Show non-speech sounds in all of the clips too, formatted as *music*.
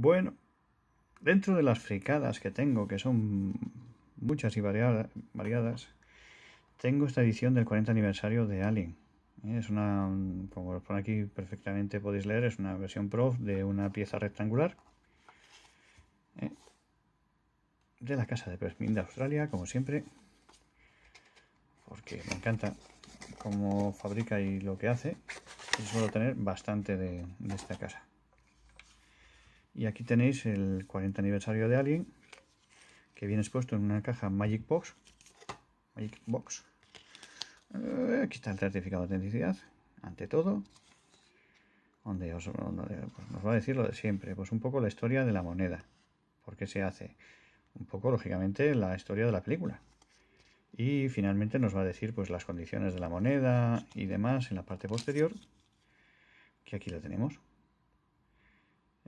Bueno, dentro de las fricadas que tengo, que son muchas y variadas, tengo esta edición del 40 aniversario de Alien. Es una, como por aquí perfectamente podéis leer, es una versión prof de una pieza rectangular ¿eh? de la casa de Presmin de Australia, como siempre, porque me encanta cómo fabrica y lo que hace. Y suelo tener bastante de esta casa. Y aquí tenéis el 40 aniversario de alguien que viene expuesto en una caja Magic Box. Magic Box. Eh, aquí está el certificado de autenticidad, ante todo. Donde, pues, nos va a decir lo de siempre, pues un poco la historia de la moneda. ¿Por qué se hace? Un poco, lógicamente, la historia de la película. Y finalmente nos va a decir pues las condiciones de la moneda y demás en la parte posterior, que aquí lo tenemos.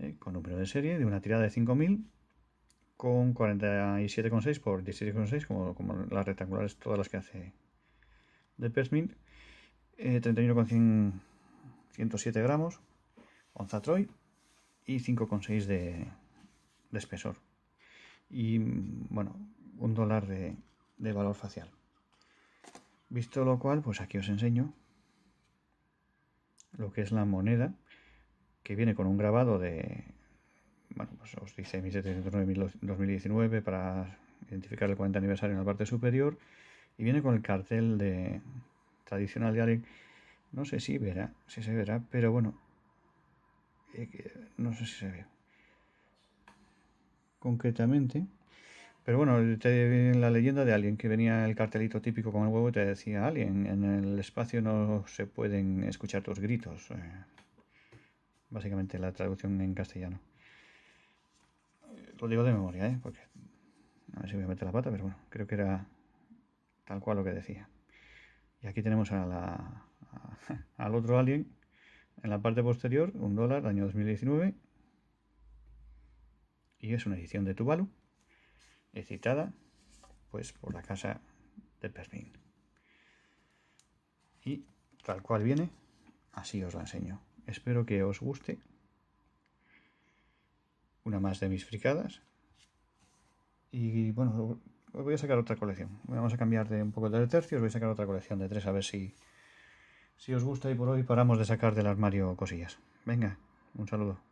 Eh, con número de serie de una tirada de 5000 con 47,6 por 16,6 como, como las rectangulares todas las que hace de Persmin 31,107 eh, gramos onza Troy y 5,6 de, de espesor y bueno un dólar de, de valor facial visto lo cual pues aquí os enseño lo que es la moneda que viene con un grabado de, bueno, pues os dice 1709-2019 para identificar el 40 aniversario en la parte superior y viene con el cartel de tradicional de alguien No sé si verá, si se verá, pero bueno, eh, no sé si se ve concretamente. Pero bueno, te, viene la leyenda de alguien que venía el cartelito típico con el huevo, te decía alguien en el espacio no se pueden escuchar tus gritos. Eh básicamente la traducción en castellano. Lo digo de memoria, ¿eh? Porque a ver si voy a meter la pata, pero bueno, creo que era tal cual lo que decía. Y aquí tenemos *laughs* al otro alien en la parte posterior, un dólar, año 2019. Y es una edición de Tuvalu, Citada, pues por la casa de Perfín. Y tal cual viene, así os la enseño. Espero que os guste. Una más de mis fricadas. Y bueno, voy a sacar otra colección. Vamos a cambiar de un poco de tercio, os voy a sacar otra colección de tres, a ver si, si os gusta y por hoy paramos de sacar del armario cosillas. Venga, un saludo.